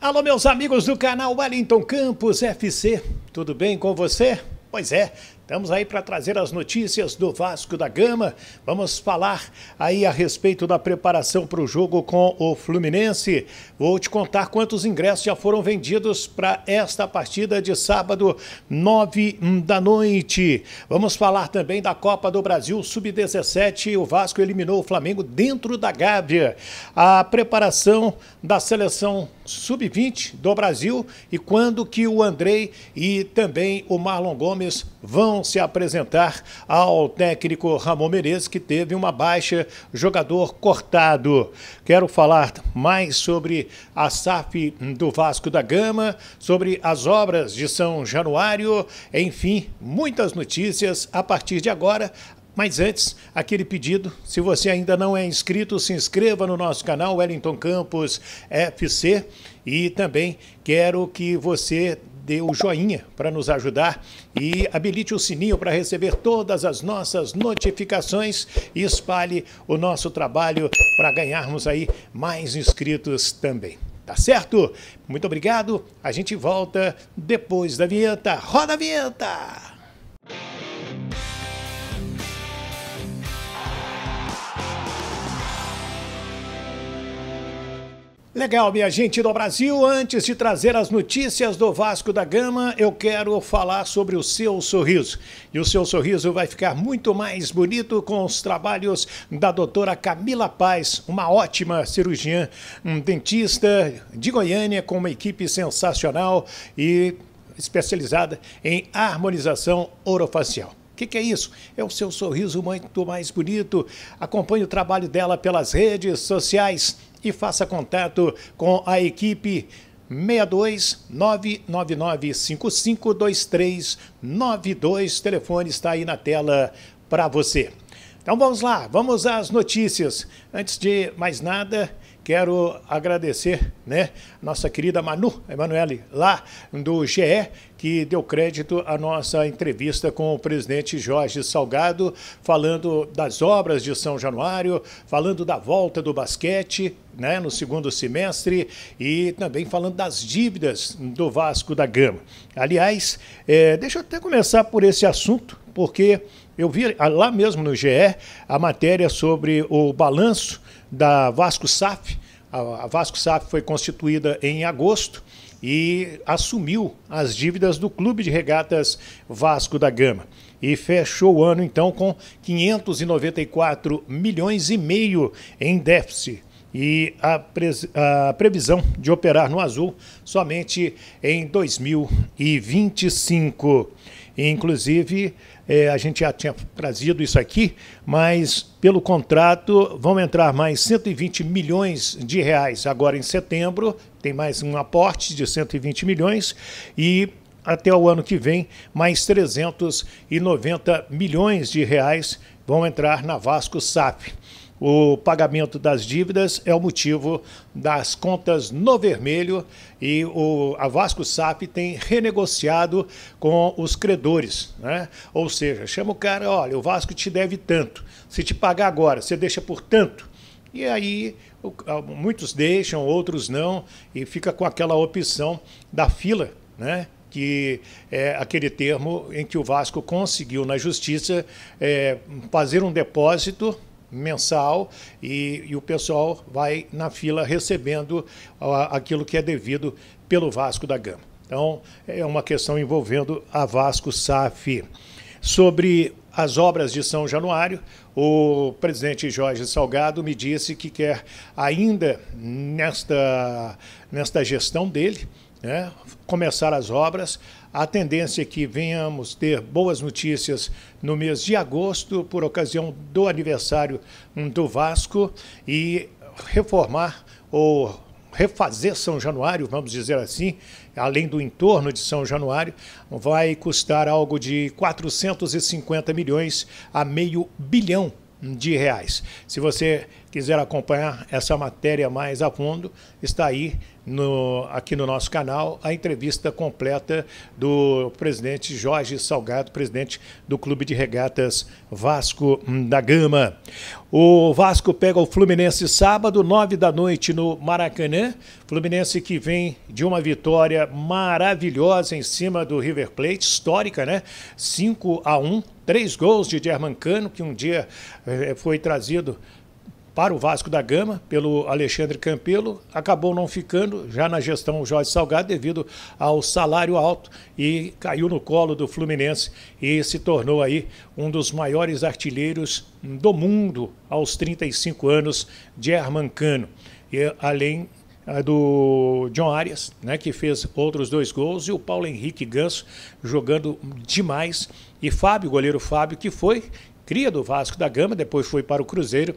Alô, meus amigos do canal Wellington Campos FC, tudo bem com você? Pois é, estamos aí para trazer as notícias do Vasco da Gama. Vamos falar aí a respeito da preparação para o jogo com o Fluminense. Vou te contar quantos ingressos já foram vendidos para esta partida de sábado, nove da noite. Vamos falar também da Copa do Brasil Sub-17. O Vasco eliminou o Flamengo dentro da Gávea. A preparação da seleção sub-20 do Brasil e quando que o Andrei e também o Marlon Gomes vão se apresentar ao técnico Ramon Menezes, que teve uma baixa, jogador cortado. Quero falar mais sobre a SAF do Vasco da Gama, sobre as obras de São Januário, enfim, muitas notícias a partir de agora mas antes, aquele pedido, se você ainda não é inscrito, se inscreva no nosso canal Wellington Campos FC e também quero que você dê o joinha para nos ajudar e habilite o sininho para receber todas as nossas notificações e espalhe o nosso trabalho para ganharmos aí mais inscritos também. Tá certo? Muito obrigado. A gente volta depois da vinheta. Roda a vinheta! Legal, minha gente do Brasil. Antes de trazer as notícias do Vasco da Gama, eu quero falar sobre o seu sorriso. E o seu sorriso vai ficar muito mais bonito com os trabalhos da doutora Camila Paz, uma ótima cirurgiã, um dentista de Goiânia com uma equipe sensacional e especializada em harmonização orofacial. O que, que é isso? É o seu sorriso muito mais bonito. Acompanhe o trabalho dela pelas redes sociais e faça contato com a equipe 62999552392. 999 telefone está aí na tela para você. Então vamos lá, vamos às notícias. Antes de mais nada, Quero agradecer né, nossa querida Manu, Emanuele, lá do GE, que deu crédito à nossa entrevista com o presidente Jorge Salgado, falando das obras de São Januário, falando da volta do basquete né, no segundo semestre e também falando das dívidas do Vasco da Gama. Aliás, é, deixa eu até começar por esse assunto, porque eu vi ah, lá mesmo no GE a matéria sobre o balanço da Vasco SAF. A Vasco SAF foi constituída em agosto e assumiu as dívidas do Clube de Regatas Vasco da Gama. E fechou o ano então com 594 milhões e meio em déficit e a, pre a, previsão de operar no azul somente em 2025 inclusive, é, a gente já tinha trazido isso aqui, mas pelo contrato vão entrar mais 120 milhões de reais agora em setembro, tem mais um aporte de 120 milhões e até o ano que vem mais 390 milhões de reais vão entrar na Vasco SAF o pagamento das dívidas é o motivo das contas no vermelho e o, a Vasco SAP tem renegociado com os credores. Né? Ou seja, chama o cara, olha, o Vasco te deve tanto. Se te pagar agora, você deixa por tanto. E aí muitos deixam, outros não, e fica com aquela opção da fila, né? que é aquele termo em que o Vasco conseguiu na justiça é, fazer um depósito mensal e, e o pessoal vai na fila recebendo aquilo que é devido pelo Vasco da Gama. Então, é uma questão envolvendo a Vasco SAF. Sobre as obras de São Januário, o presidente Jorge Salgado me disse que quer, ainda nesta, nesta gestão dele, né, começar as obras a tendência é que venhamos ter boas notícias no mês de agosto, por ocasião do aniversário hum, do Vasco, e reformar ou refazer São Januário, vamos dizer assim, além do entorno de São Januário, vai custar algo de 450 milhões a meio bilhão de reais. Se você quiser acompanhar essa matéria mais a fundo, está aí no, aqui no nosso canal a entrevista completa do presidente Jorge Salgado, presidente do Clube de Regatas Vasco da Gama. O Vasco pega o Fluminense sábado, nove da noite, no Maracanã. Fluminense que vem de uma vitória maravilhosa em cima do River Plate, histórica, né? 5 a 1 Três gols de German Cano, que um dia eh, foi trazido para o Vasco da Gama pelo Alexandre Campelo, acabou não ficando já na gestão Jorge Salgado devido ao salário alto e caiu no colo do Fluminense e se tornou aí um dos maiores artilheiros do mundo aos 35 anos, de Cano. E, além ah, do John Arias, né, que fez outros dois gols, e o Paulo Henrique Ganso jogando demais, e Fábio, goleiro Fábio, que foi cria do Vasco da Gama, depois foi para o Cruzeiro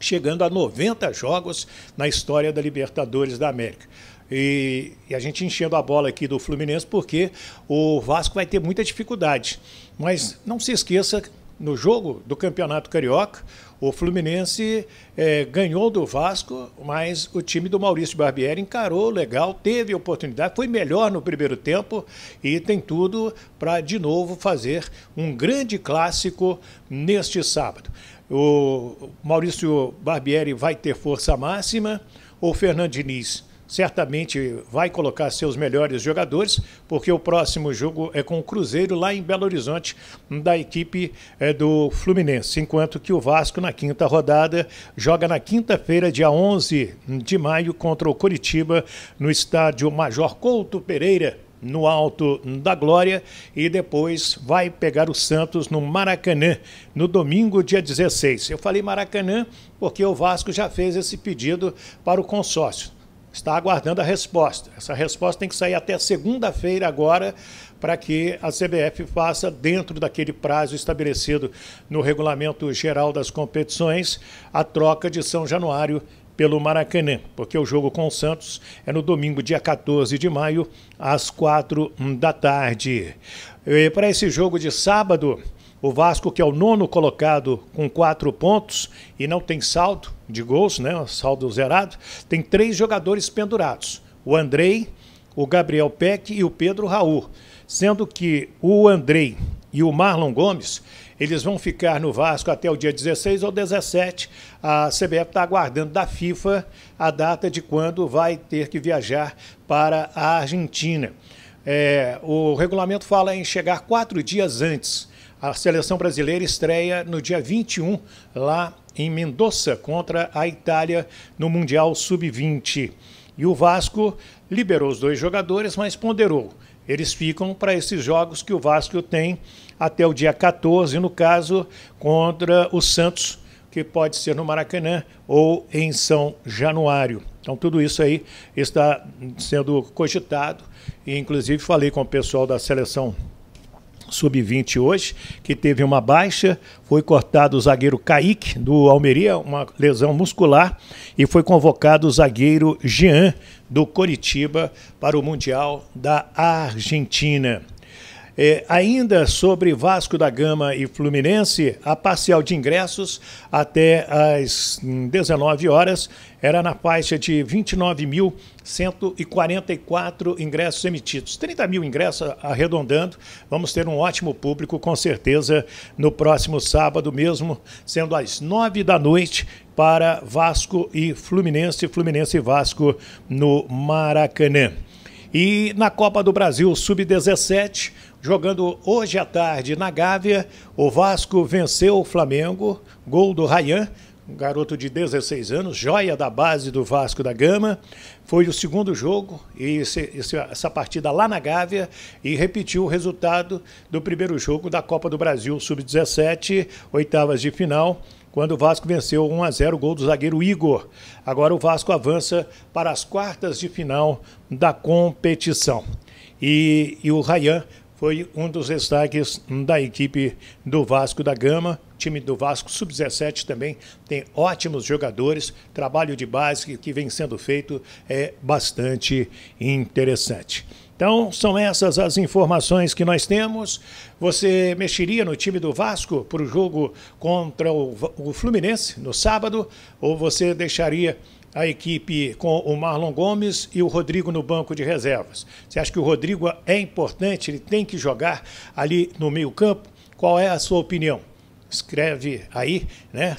chegando a 90 jogos na história da Libertadores da América. E, e, a gente enchendo a bola aqui do Fluminense porque o Vasco vai ter muita dificuldade. Mas não se esqueça, no jogo do Campeonato Carioca, o Fluminense é, ganhou do Vasco, mas o time do Maurício Barbieri encarou legal, teve oportunidade, foi melhor no primeiro tempo e tem tudo para de novo fazer um grande clássico neste sábado. O Maurício Barbieri vai ter força máxima. O Fernando Diniz certamente vai colocar seus melhores jogadores, porque o próximo jogo é com o Cruzeiro lá em Belo Horizonte, da equipe é, do Fluminense, enquanto que o Vasco na quinta rodada joga na quinta-feira, dia 11 de maio, contra o Curitiba, no estádio Major Couto Pereira, no Alto da Glória e depois vai pegar o Santos no Maracanã, no domingo, dia 16. Eu falei Maracanã porque o Vasco já fez esse pedido para o consórcio. Está aguardando a resposta. Essa resposta tem que sair até segunda-feira agora para que a CBF faça, dentro daquele prazo estabelecido no Regulamento Geral das Competições, a troca de São Januário pelo Maracanã, porque o jogo com o Santos é no domingo, dia 14 de maio, às 4 da tarde. Para esse jogo de sábado, o Vasco, que é o nono colocado com quatro pontos e não tem saldo de gols, né? Saldo zerado, tem três jogadores pendurados: o Andrei, o Gabriel Peck e o Pedro Raul. Sendo que o Andrei e o Marlon Gomes eles vão ficar no Vasco até o dia 16 ou 17. A CBF está aguardando da FIFA a data de quando vai ter que viajar para a Argentina. É, o regulamento fala em chegar quatro dias antes. A seleção brasileira estreia no dia 21, lá em Mendoza, contra a Itália no Mundial Sub-20. E o Vasco liberou os dois jogadores, mas ponderou. Eles ficam para esses jogos que o Vasco tem até o dia 14, no caso, contra o Santos, que pode ser no Maracanã ou em São Januário. Então, tudo isso aí está sendo cogitado e, inclusive, falei com o pessoal da seleção sub-20 hoje, que teve uma baixa, foi cortado o zagueiro Kaique do Almeria, uma lesão muscular, e foi convocado o zagueiro Jean do Coritiba para o Mundial da Argentina. É, ainda sobre Vasco da Gama e Fluminense, a parcial de ingressos até às 19 horas era na faixa de 29.144 ingressos emitidos. 30 mil ingressos arredondando. Vamos ter um ótimo público, com certeza, no próximo sábado mesmo, sendo às 9 da noite, para Vasco e Fluminense, Fluminense e Vasco no Maracanã. E na Copa do Brasil Sub-17, jogando hoje à tarde na Gávea, o Vasco venceu o Flamengo, gol do Rayan, um garoto de 16 anos, joia da base do Vasco da Gama. Foi o segundo jogo, e esse, esse, essa partida lá na Gávea, e repetiu o resultado do primeiro jogo da Copa do Brasil Sub-17, oitavas de final quando o Vasco venceu 1 a 0 o gol do zagueiro Igor. Agora o Vasco avança para as quartas de final da competição. E, e o Rayan foi um dos destaques da equipe do Vasco da Gama. O time do Vasco Sub-17 também tem ótimos jogadores. Trabalho de base que vem sendo feito é bastante interessante. Então, são essas as informações que nós temos. Você mexeria no time do Vasco para o jogo contra o, o Fluminense no sábado? Ou você deixaria a equipe com o Marlon Gomes e o Rodrigo no banco de reservas? Você acha que o Rodrigo é importante? Ele tem que jogar ali no meio-campo? Qual é a sua opinião? Escreve aí, né?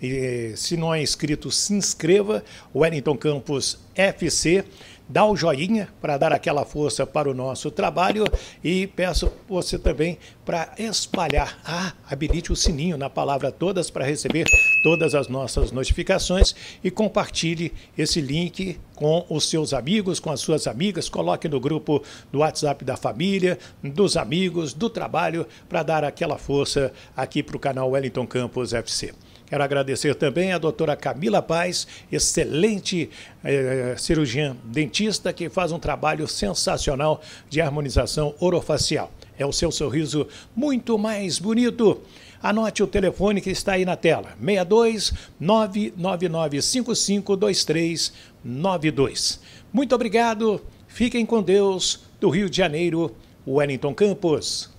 E, se não é inscrito, se inscreva. Wellington Campos FC. Dá o joinha para dar aquela força para o nosso trabalho e peço você também para espalhar. Ah, habilite o sininho na palavra todas para receber todas as nossas notificações e compartilhe esse link com os seus amigos, com as suas amigas. Coloque no grupo do WhatsApp da família, dos amigos, do trabalho, para dar aquela força aqui para o canal Wellington Campos FC. Quero agradecer também a doutora Camila Paz, excelente eh, eh, cirurgiã dentista que faz um trabalho sensacional de harmonização orofacial. É o seu sorriso muito mais bonito. Anote o telefone que está aí na tela: 62 999552392. Muito obrigado. Fiquem com Deus. Do Rio de Janeiro, Wellington Campos.